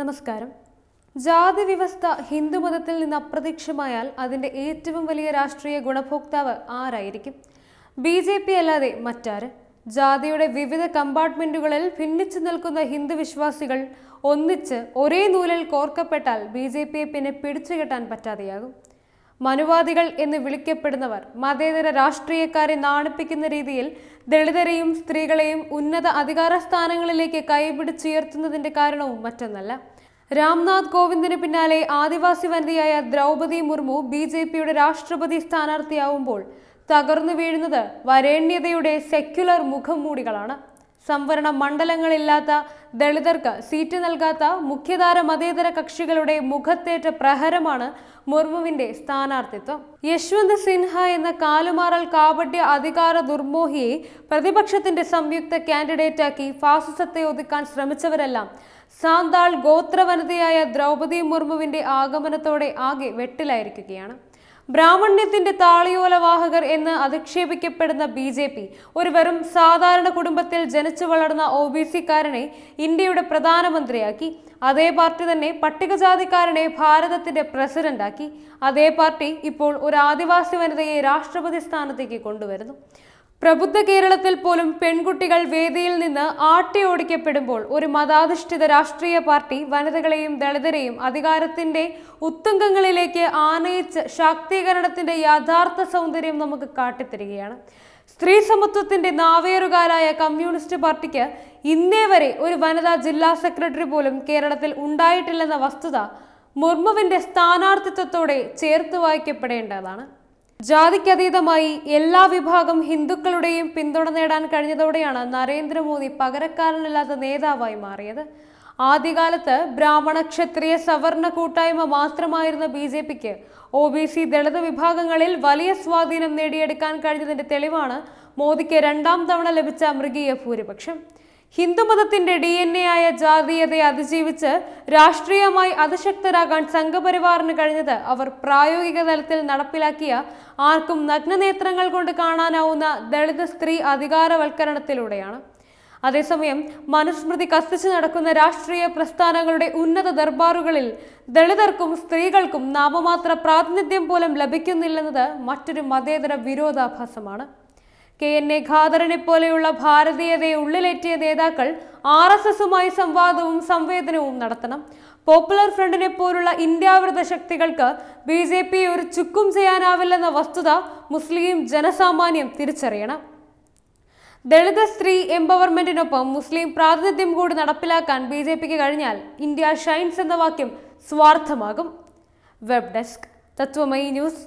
നമസ്കാരം ജാതി വ്യവസ്ഥ ഹിന്ദുമതത്തിൽ നിന്ന് അപ്രത്യക്ഷമായാൽ അതിൻ്റെ ഏറ്റവും വലിയ രാഷ്ട്രീയ ഗുണഭോക്താവ് ആരായിരിക്കും ബി ജെ പി അല്ലാതെ മറ്റാര് ജാതിയുടെ വിവിധ കമ്പാർട്ട്മെന്റുകളിൽ ഭിന്നിച്ചു നിൽക്കുന്ന ഹിന്ദു വിശ്വാസികൾ ഒന്നിച്ച് ഒരേ നൂലിൽ കോർക്കപ്പെട്ടാൽ ബി ജെ പിയെ പിന്നെ പിടിച്ചുകെട്ടാൻ പറ്റാതെയാകും മനുവാദികൾ എന്ന് വിളിക്കപ്പെടുന്നവർ മതേതര രാഷ്ട്രീയക്കാരെ നാണിപ്പിക്കുന്ന രീതിയിൽ ദളിതരെയും സ്ത്രീകളെയും ഉന്നത അധികാര സ്ഥാനങ്ങളിലേക്ക് കൈപിടിച്ചുയർത്തുന്നതിന്റെ കാരണവും മറ്റൊന്നല്ല രാംനാഥ് കോവിന്ദിന് പിന്നാലെ ആദിവാസി വനിതയായ ദ്രൗപതി മുർമു ബി ജെ പിയുടെ രാഷ്ട്രപതി സ്ഥാനാർത്ഥിയാവുമ്പോൾ തകർന്നു വീഴുന്നത് വരേണ്യതയുടെ സെക്യുലർ മുഖംമൂടികളാണ് സംവരണ മണ്ഡലങ്ങളില്ലാത്ത ദളിതർക്ക് സീറ്റ് നൽകാത്ത മുഖ്യധാര മതേതര കക്ഷികളുടെ മുഖത്തേറ്റ പ്രഹരമാണ് മുർമുവിന്റെ സ്ഥാനാർത്ഥിത്വം യശ്വന്ത് സിൻഹ എന്ന കാലുമാറൽ കാപട്യ അധികാര ദുർമോഹിയെ പ്രതിപക്ഷത്തിന്റെ സംയുക്ത കാൻഡിഡേറ്റാക്കി ഫാസിസത്തെ ഒതുക്കാൻ ശ്രമിച്ചവരെല്ലാം സാന്താൾ ഗോത്രവനിതയായ ദ്രൗപദി മുർമുവിന്റെ ആഗമനത്തോടെ ആകെ വെട്ടിലായിരിക്കുകയാണ് ബ്രാഹ്മണ്യത്തിന്റെ താളിയോലവാഹകർ എന്ന് അധിക്ഷേപിക്കപ്പെടുന്ന ബി ജെ പി ഒരു വെറും സാധാരണ കുടുംബത്തിൽ ജനിച്ചു വളർന്ന ഒ ബി സിക്കാരനെ ഇന്ത്യയുടെ പ്രധാനമന്ത്രിയാക്കി അതേ പാർട്ടി തന്നെ പട്ടികജാതിക്കാരനെ ഭാരതത്തിന്റെ പ്രസിഡന്റാക്കി അതേ പാർട്ടി ഇപ്പോൾ ഒരു ആദിവാസി വനിതയെ രാഷ്ട്രപതി സ്ഥാനത്തേക്ക് കൊണ്ടുവരുന്നു പ്രബുദ്ധ കേരളത്തിൽ പോലും പെൺകുട്ടികൾ വേദിയിൽ നിന്ന് ആട്ടി ഓടിക്കപ്പെടുമ്പോൾ ഒരു മതാധിഷ്ഠിത രാഷ്ട്രീയ പാർട്ടി വനിതകളെയും ദളിതരെയും അധികാരത്തിന്റെ ഉത്തുംഗങ്ങളിലേക്ക് ആനയിച്ച് ശാക്തീകരണത്തിന്റെ യഥാർത്ഥ സൗന്ദര്യം നമുക്ക് കാട്ടിത്തരികയാണ് സ്ത്രീ സമത്വത്തിന്റെ നാവേറുകാരായ കമ്മ്യൂണിസ്റ്റ് പാർട്ടിക്ക് ഇന്നേ വരെ ഒരു വനിതാ ജില്ലാ സെക്രട്ടറി പോലും കേരളത്തിൽ ഉണ്ടായിട്ടില്ലെന്ന വസ്തുത മുർമുവിന്റെ സ്ഥാനാർത്ഥിത്വത്തോടെ ചേർത്ത് വായിക്കപ്പെടേണ്ടതാണ് ജാതിക്കതീതമായി എല്ലാ വിഭാഗം ഹിന്ദുക്കളുടെയും പിന്തുണ നേടാൻ കഴിഞ്ഞതോടെയാണ് നരേന്ദ്രമോദി പകരക്കാരനില്ലാത്ത നേതാവായി മാറിയത് ആദ്യകാലത്ത് ബ്രാഹ്മണ ക്ഷത്രിയ സവർണ കൂട്ടായ്മ മാത്രമായിരുന്ന ബി ജെ പിക്ക് ഒ ബി സി ദളിത് വിഭാഗങ്ങളിൽ വലിയ സ്വാധീനം നേടിയെടുക്കാൻ കഴിഞ്ഞതിന്റെ തെളിവാണ് മോദിക്ക് രണ്ടാം തവണ ലഭിച്ച മൃഗീയ ഭൂരിപക്ഷം ഹിന്ദുമതത്തിന്റെ ഡി എൻ എ ആയ ജാതീയതയെ അതിജീവിച്ച് രാഷ്ട്രീയമായി അതിശക്തരാകാൻ സംഘപരിവാറിന് കഴിഞ്ഞത് അവർ പ്രായോഗിക തലത്തിൽ നടപ്പിലാക്കിയ ആർക്കും നഗ്നനേത്രങ്ങൾ കൊണ്ട് കാണാനാവുന്ന ദളിത് സ്ത്രീ അധികാരവൽക്കരണത്തിലൂടെയാണ് അതേസമയം മനുസ്മൃതി കത്തിച്ചു നടക്കുന്ന രാഷ്ട്രീയ പ്രസ്ഥാനങ്ങളുടെ ഉന്നത ദർബാറുകളിൽ ദളിതർക്കും സ്ത്രീകൾക്കും നാമമാത്ര പ്രാതിനിധ്യം പോലും ലഭിക്കുന്നില്ലെന്നത് മറ്റൊരു മതേതര വിരോധാഭാസമാണ് കെ എൻ എ ഖാദറിനെ പോലെയുള്ള ഭാരതീയതയെ ഉള്ളിലേറ്റിയ നേതാക്കൾ ആർ എസ് എസുമായി സംവാദവും സംവേദനവും നടത്തണം പോപ്പുലർ ഫ്രണ്ടിനെ പോലുള്ള ഇന്ത്യാവിരുദ്ധ ശക്തികൾക്ക് ബി ജെ പി ഒരു ചുക്കും ചെയ്യാനാവില്ലെന്ന വസ്തുത മുസ്ലിം ജനസാമാന്യം തിരിച്ചറിയണം ദളിത് സ്ത്രീ എംപവർമെന്റിനൊപ്പം മുസ്ലിം പ്രാതിനിധ്യം കൂടി നടപ്പിലാക്കാൻ ബി ജെ പിക്ക് കഴിഞ്ഞാൽ ഇന്ത്യ ഷൈൻസ് എന്ന വാക്യം സ്വാർത്ഥമാകും വെബ് ഡെസ്ക് തത്വമയി ന്യൂസ്